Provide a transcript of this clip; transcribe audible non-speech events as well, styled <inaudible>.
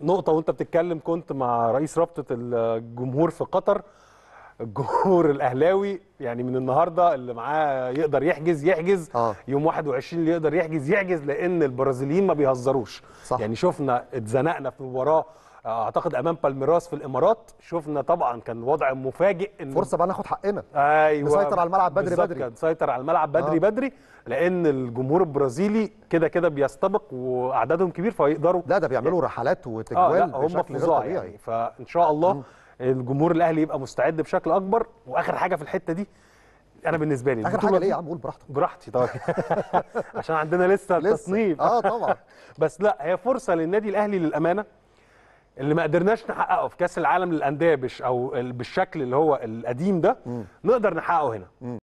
نقطه وانت بتتكلم كنت مع رئيس رابطه الجمهور في قطر الجمهور الاهلاوي يعني من النهارده اللي معاه يقدر يحجز يحجز آه. يوم 21 اللي يقدر يحجز يحجز لان البرازيليين ما بيهزروش صح. يعني شفنا اتزنقنا في مباراه اعتقد امام بالميراس في الامارات شفنا طبعا كان وضع مفاجئ ان فرصه بقى ناخد حقنا ايوه نسيطر على الملعب بدري بدري كان سيطر على الملعب بدري آه. بدري لان الجمهور البرازيلي كده كده بيستبق واعدادهم كبير فيقدروا لا ده بيعملوا رحلات وتجوال آه لا غير طبيعي يعني فان شاء الله م. الجمهور الاهلي يبقى مستعد بشكل اكبر واخر حاجه في الحته دي انا بالنسبه لي اخر حاجه ليه يا عم قول براحتك براحتي طبعا <laughs> عشان عندنا لسه, لسه. التصنيف اه طبعا <laughs> بس لا هي فرصه للنادي الاهلي للامانه اللي ما قدرناش نحققه في كاس العالم للانديه او بالشكل اللي هو القديم ده نقدر نحققه هنا